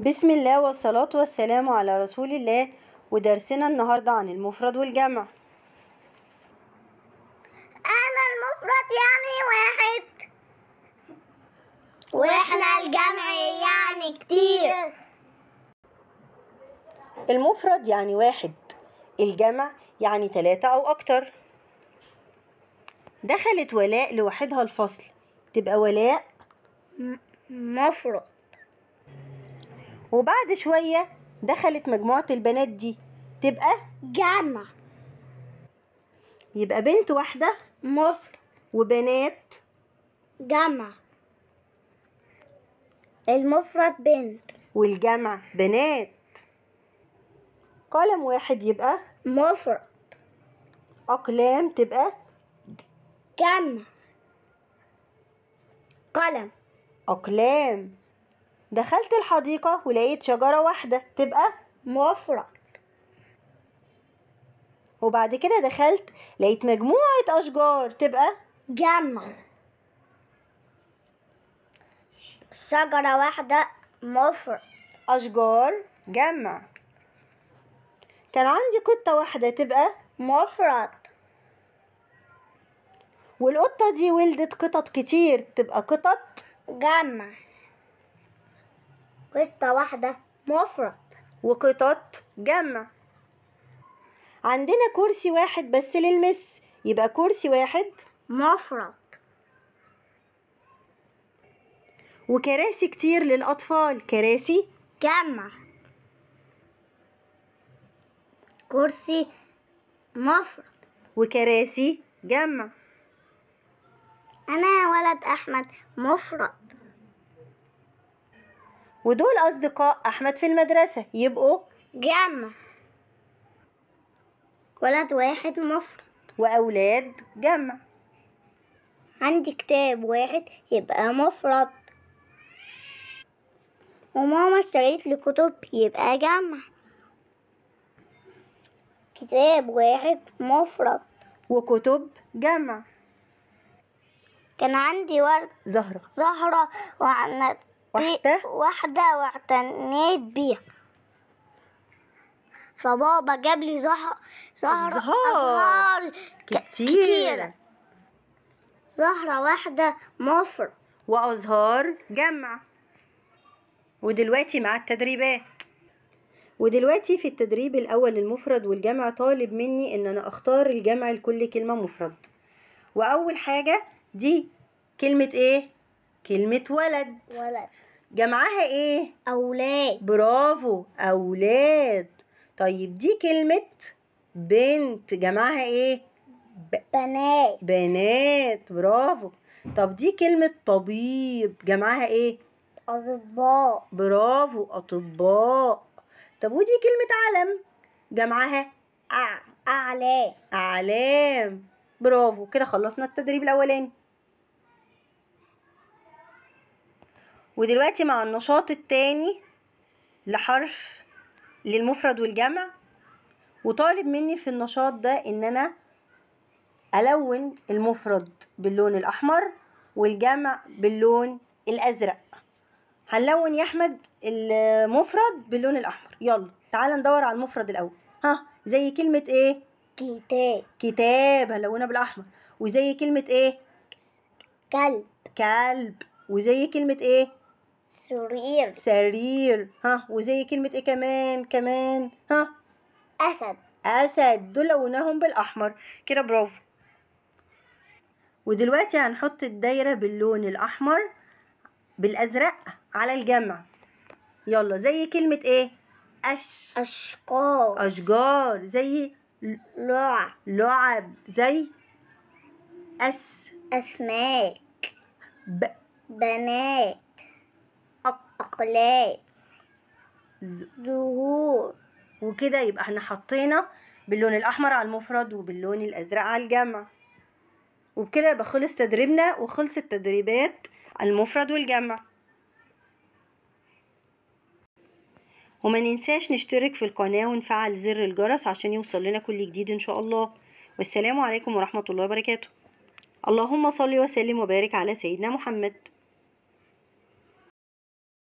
بسم الله والصلاة والسلام على رسول الله ودرسنا النهاردة عن المفرد والجمع أنا المفرد يعني واحد وإحنا الجمع يعني كتير المفرد يعني واحد الجمع يعني تلاتة أو أكتر دخلت ولاء لوحدها الفصل تبقى ولاء مفرد وبعد شوية دخلت مجموعة البنات دي تبقى جامعة يبقى بنت واحدة مفر وبنات جامعة المفرد بنت والجمع بنات قلم واحد يبقى مفرد أقلام تبقى جمع قلم أقلام دخلت الحديقة ولقيت شجرة واحدة تبقى مفرط وبعد كده دخلت لقيت مجموعة أشجار تبقى جمع شجرة واحدة مفرط أشجار جمع كان عندي قطة واحدة تبقى مفرط والقطة دي ولدت قطط كتير تبقى قطط جمع قطة واحدة مفرد وقطط جمع عندنا كرسي واحد بس للمس يبقى كرسي واحد مفرد وكراسي كتير للأطفال كراسي جمع كرسي مفرد وكراسي جمع أنا ولد أحمد مفرد ودول أصدقاء أحمد في المدرسة يبقوا جمع ولد واحد مفرد وأولاد جمع عندي كتاب واحد يبقى مفرد وماما اشتريت لي كتب يبقى جمع كتاب واحد مفرد وكتب جمع كان عندي ورد زهرة زهرة وعند واحدة واحدة واعتنيت بيها فبابا جاب لي زهر زهر أزهار كتيرة زهرة واحدة مفر وأزهار جمع ودلوقتي مع التدريبات ودلوقتي في التدريب الأول المفرد والجمع طالب مني إن أنا أختار الجمع لكل كلمة مفرد وأول حاجة دي كلمة إيه؟ كلمة ولد ولد جمعها ايه؟ أولاد برافو أولاد طيب دي كلمة بنت جمعها ايه؟ ب... بنات بنات برافو طب دي كلمة طبيب جمعها ايه؟ أطباء برافو أطباء طب ودي كلمة علم جمعها أع... أعلام أعلام برافو كده خلصنا التدريب الأولاني ودلوقتي مع النشاط التاني لحرف للمفرد والجمع وطالب مني في النشاط ده ان انا الون المفرد باللون الاحمر والجمع باللون الازرق هنلون يا احمد المفرد باللون الاحمر يلا تعالى ندور على المفرد الاول ها زي كلمه ايه كتاب كتاب هنلونها بالاحمر وزي كلمه ايه كلب كلب وزي كلمه ايه سرير سرير ها وزي كلمة ايه كمان كمان ها أسد أسد دول لوناهم بالأحمر كده برافو ودلوقتي هنحط الدايرة باللون الأحمر بالأزرق على الجمع يلا زي كلمة ايه أش أشجار أشجار زي لعب لعب زي أس أسماك ب... بنات أقلال زهور وكده يبقى احنا حطينا باللون الأحمر على المفرد وباللون الأزرق على الجمع وبكده يبقى خلص تدريبنا وخلصت تدريبات المفرد والجمع وما ننساش نشترك في القناة ونفعل زر الجرس عشان يوصل لنا كل جديد إن شاء الله والسلام عليكم ورحمة الله وبركاته اللهم صل وسلم وبارك على سيدنا محمد